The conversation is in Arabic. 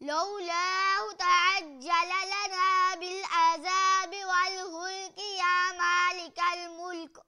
لولاه تعجل لنا بالعذاب والهلك يا مالك الملك